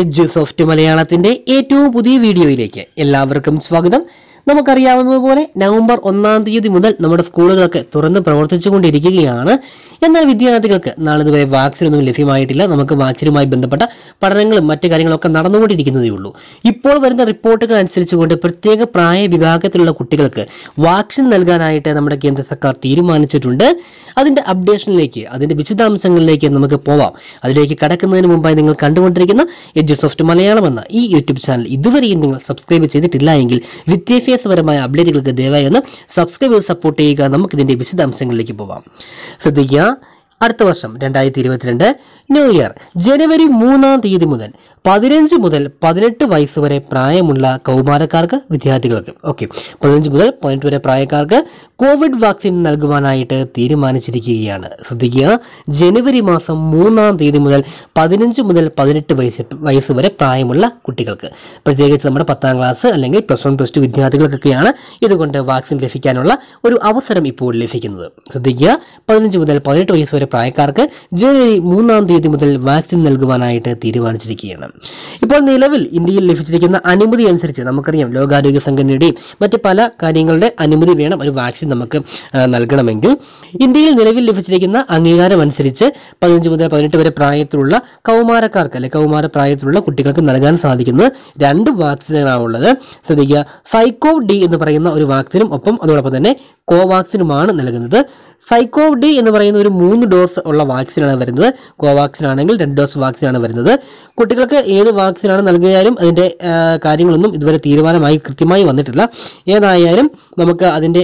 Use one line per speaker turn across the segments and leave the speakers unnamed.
edge soft മലയാളത്തിന്റെ ഏറ്റവും പുതിയ വീഡിയോയിലേക്ക് എല്ലാവർക്കും സ്വാഗതം നമുക്കറിയാവുന്നതുപോലെ നവംബർ ഒന്നാം തീയതി മുതൽ നമ്മുടെ സ്കൂളുകളൊക്കെ തുറന്ന് പ്രവർത്തിച്ചുകൊണ്ടിരിക്കുകയാണ് എന്നാൽ വിദ്യാർത്ഥികൾക്ക് നാളിതുവരെ വാക്സിനൊന്നും ലഭ്യമായിട്ടില്ല നമുക്ക് വാക്സിനുമായി ബന്ധപ്പെട്ട പഠനങ്ങളും മറ്റു കാര്യങ്ങളൊക്കെ നടന്നുകൊണ്ടിരിക്കുന്നതേ ഉള്ളൂ ഇപ്പോൾ വരുന്ന റിപ്പോർട്ടുകൾ അനുസരിച്ചുകൊണ്ട് പ്രത്യേക പ്രായ വിഭാഗത്തിലുള്ള കുട്ടികൾക്ക് വാക്സിൻ നൽകാനായിട്ട് നമ്മുടെ കേന്ദ്ര സർക്കാർ തീരുമാനിച്ചിട്ടുണ്ട് അതിൻ്റെ അപ്ഡേഷനിലേക്ക് അതിൻ്റെ വിശദാംശങ്ങളിലേക്ക് നമുക്ക് പോവാം അതിലേക്ക് കടക്കുന്നതിന് മുമ്പായി നിങ്ങൾ കണ്ടുകൊണ്ടിരിക്കുന്ന എഡ്ജ് സോഫ്റ്റ് മലയാളം എന്ന ഈ യൂട്യൂബ് ചാനൽ ഇതുവരെയും നിങ്ങൾ സബ്സ്ക്രൈബ് ചെയ്തിട്ടില്ല എങ്കിൽ വിദ്യാഭ്യാസ വിദ്യാഭ്യാസപരമായ അപ്ഡേറ്റുകൾക്ക് ദയവായി ഒന്ന് സബ്സ്ക്രൈബ് ചെയ്ത് സപ്പോർട്ട് ചെയ്യുക ഇതിന്റെ വിശദാംശങ്ങളിലേക്ക് പോവാം ശ്രദ്ധിക്കുക അടുത്ത വർഷം രണ്ടായിരത്തി ഇരുപത്തിരണ്ട് ന്യൂ ഇയർ ജനുവരി മൂന്നാം തീയതി മുതൽ പതിനഞ്ച് മുതൽ പതിനെട്ട് വയസ്സ് വരെ പ്രായമുള്ള കൗമാരക്കാർക്ക് വിദ്യാർത്ഥികൾക്ക് ഓക്കെ പതിനഞ്ച് മുതൽ പതിനെട്ട് വരെ പ്രായക്കാർക്ക് കോവിഡ് വാക്സിൻ നൽകുവാനായിട്ട് തീരുമാനിച്ചിരിക്കുകയാണ് ശ്രദ്ധിക്കുക ജനുവരി മാസം മൂന്നാം തീയതി മുതൽ പതിനഞ്ച് മുതൽ പതിനെട്ട് വയസ്സ് വയസ്സ് വരെ പ്രായമുള്ള കുട്ടികൾക്ക് പ്രത്യേകിച്ച് നമ്മുടെ പത്താം ക്ലാസ് അല്ലെങ്കിൽ പ്ലസ് വൺ പ്ലസ് ടു വിദ്യാർത്ഥികൾക്കൊക്കെയാണ് ഇതുകൊണ്ട് വാക്സിൻ ലഭിക്കാനുള്ള ഒരു അവസരം ഇപ്പോൾ ലഭിക്കുന്നത് ശ്രദ്ധിക്കുക പതിനഞ്ച് മുതൽ പതിനെട്ട് വയസ്സ് വരെ പ്രായക്കാർക്ക് ജനുവരി മൂന്നാം തീയതി മുതൽ വാക്സിൻ നൽകുവാനായിട്ട് തീരുമാനിച്ചിരിക്കുകയാണ് ഇപ്പോൾ നിലവിൽ ഇന്ത്യയിൽ ലഭിച്ചിരിക്കുന്ന അനുമതി അനുസരിച്ച് നമുക്കറിയാം ലോകാരോഗ്യ സംഘടനയുടെയും മറ്റ് പല കാര്യങ്ങളുടെ അനുമതി വേണം ഒരു വാക്സിൻ നമുക്ക് നൽകണമെങ്കിൽ ഇന്ത്യയിൽ നിലവിൽ ലഭിച്ചിരിക്കുന്ന അംഗീകാരം അനുസരിച്ച് പതിനഞ്ച് മുതൽ പതിനെട്ട് വരെ പ്രായത്തിലുള്ള കൗമാരക്കാർക്ക് അല്ലെ കൗമാര പ്രായത്തിലുള്ള കുട്ടികൾക്ക് നൽകാൻ സാധിക്കുന്ന രണ്ട് വാക്സിനുകളാണുള്ളത് ശ്രദ്ധിക്കുക സൈക്കോ ഡി എന്ന് പറയുന്ന ഒരു വാക്സിനും ഒപ്പം അതോടൊപ്പം തന്നെ കോവാക്സിനുമാണ് നൽകുന്നത് സൈക്കോ ഡി എന്ന് പറയുന്ന ഒരു മൂന്ന് ഡോസ് ഡോസ് ഉള്ള വാക്സിനാണ് വരുന്നത് കോവാക്സിൻ ആണെങ്കിൽ രണ്ട് ഡോസ് വാക്സിനാണ് വരുന്നത് കുട്ടികൾക്ക് ഏത് വാക്സിനാണ് നൽകിയാലും അതിൻ്റെ കാര്യങ്ങളൊന്നും ഇതുവരെ തീരുമാനമായി കൃത്യമായി വന്നിട്ടില്ല ഏതായാലും നമുക്ക് അതിൻ്റെ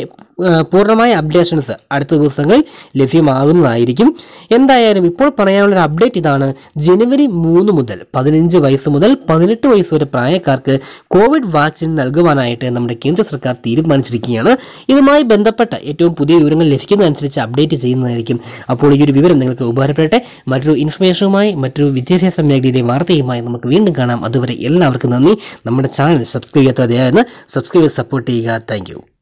പൂർണ്ണമായ അപ്ഡേഷൻസ് അടുത്ത ദിവസങ്ങളിൽ ലഭ്യമാകുന്നതായിരിക്കും എന്തായാലും ഇപ്പോൾ പറയാനുള്ള അപ്ഡേറ്റ് ഇതാണ് ജനുവരി മൂന്ന് മുതൽ പതിനഞ്ച് വയസ്സ് മുതൽ പതിനെട്ട് വയസ്സ് വരെ പ്രായക്കാർക്ക് കോവിഡ് വാക്സിൻ നൽകുവാനായിട്ട് നമ്മുടെ കേന്ദ്ര സർക്കാർ തീരുമാനിച്ചിരിക്കുകയാണ് ഇതുമായി ബന്ധപ്പെട്ട ഏറ്റവും പുതിയ വിവരങ്ങൾ ലഭിക്കുന്നതനുസരിച്ച് അപ്ഡേറ്റ് ചെയ്യുന്നതായിരിക്കും അപ്പോൾ ഈ ഒരു വിവരം നിങ്ങൾക്ക് ഉപകാരപ്പെടട്ടെ മറ്റൊരു ഇൻഫർമേഷനുമായി മറ്റൊരു വിദ്യാഭ്യാസ മേഖലയിലെ വാർത്തയുമായി നമുക്ക് വീണ്ടും കാണാം അതുവരെ എല്ലാവർക്കും നന്ദി നമ്മുടെ ചാനൽ സബ്സ്ക്രൈബ് ചെയ്യാത്തതായിരുന്നു സബ്സ്ക്രൈബ് സപ്പോർട്ട് ചെയ്യുക താങ്ക്